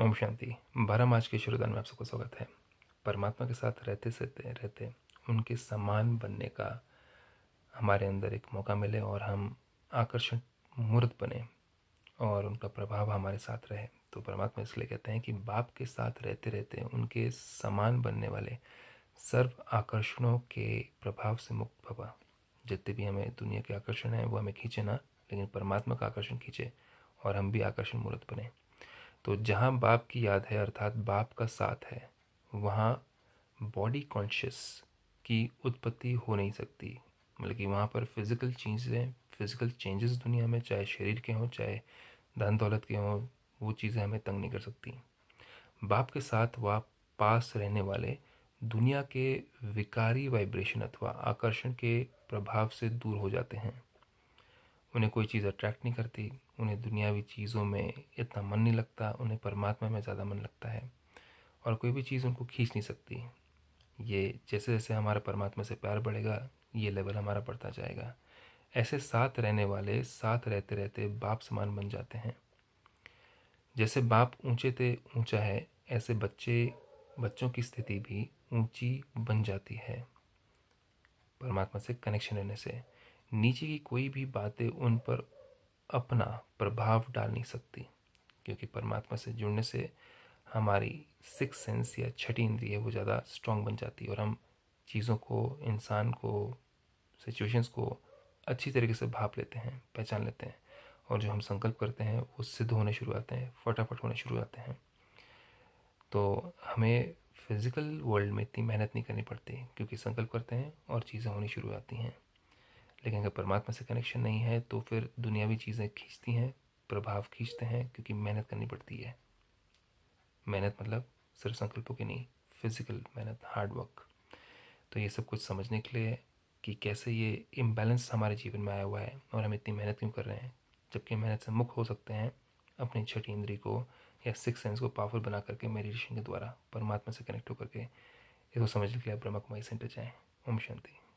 ओम शांति बारह मार्च के शुरुआत में आप सबको स्वागत है परमात्मा के साथ रहते सहते रहते उनके समान बनने का हमारे अंदर एक मौका मिले और हम आकर्षण मूर्त बने और उनका प्रभाव हमारे साथ रहे तो परमात्मा इसलिए कहते हैं कि बाप के साथ रहते रहते उनके समान बनने वाले सर्व आकर्षणों के प्रभाव से मुक्त भवा जितने भी हमें दुनिया के आकर्षण हैं वो हमें खींचे ना लेकिन परमात्मा का आकर्षण खींचे और हम भी आकर्षण मूर्त बने तो जहाँ बाप की याद है अर्थात बाप का साथ है वहाँ बॉडी कॉन्शियस की उत्पत्ति हो नहीं सकती मतलब कि वहाँ पर फिज़िकल चीज़ें फिज़िकल चेंजेस दुनिया में चाहे शरीर के हों चाहे धन दौलत के हों वो चीज़ें हमें तंग नहीं कर सकती बाप के साथ व पास रहने वाले दुनिया के विकारी वाइब्रेशन अथवा आकर्षण के प्रभाव से दूर हो जाते हैं उन्हें कोई चीज़ अट्रैक्ट नहीं करती उन्हें दुनियावी चीज़ों में इतना मन नहीं लगता उन्हें परमात्मा में ज़्यादा मन लगता है और कोई भी चीज़ उनको खींच नहीं सकती ये जैसे जैसे हमारा परमात्मा से प्यार बढ़ेगा ये लेवल हमारा बढ़ता जाएगा ऐसे साथ रहने वाले साथ रहते रहते बाप समान बन जाते हैं जैसे बाप ऊंचे थे ऊंचा है ऐसे बच्चे बच्चों की स्थिति भी ऊंची बन जाती है परमात्मा से कनेक्शन रहने से नीचे की कोई भी बातें उन पर अपना प्रभाव डाल नहीं सकती क्योंकि परमात्मा से जुड़ने से हमारी सिक्स सेंस या छठी इंद्रिय वो ज़्यादा स्ट्रांग बन जाती है और हम चीज़ों को इंसान को सिचुएशंस को अच्छी तरीके से भाप लेते हैं पहचान लेते हैं और जो हम संकल्प करते हैं वो सिद्ध होने शुरू आते हैं फटाफट होने शुरू आते हैं तो हमें फिज़िकल वर्ल्ड में इतनी मेहनत नहीं करनी पड़ती क्योंकि संकल्प करते हैं और चीज़ें होनी शुरू आती हैं लेकिन अगर परमात्मा से कनेक्शन नहीं है तो फिर दुनियावी चीज़ें खींचती हैं प्रभाव खींचते हैं क्योंकि मेहनत करनी पड़ती है मेहनत मतलब सिर्फ संकल्पों की नहीं फिज़िकल मेहनत हार्ड वर्क तो ये सब कुछ समझने के लिए कि कैसे ये इम्बैलेंस हमारे जीवन में आया हुआ है और हम इतनी मेहनत क्यों कर रहे हैं जबकि मेहनत से मुक्त हो सकते हैं अपनी छठी इंद्री को या सिक्स सेंस को पावरफुल बना करके मेडिटेशन के द्वारा परमात्मा से कनेक्ट होकर के इसको समझने के लिए ब्रह्मा कुमारी सेंटर जाएँ ओम शांति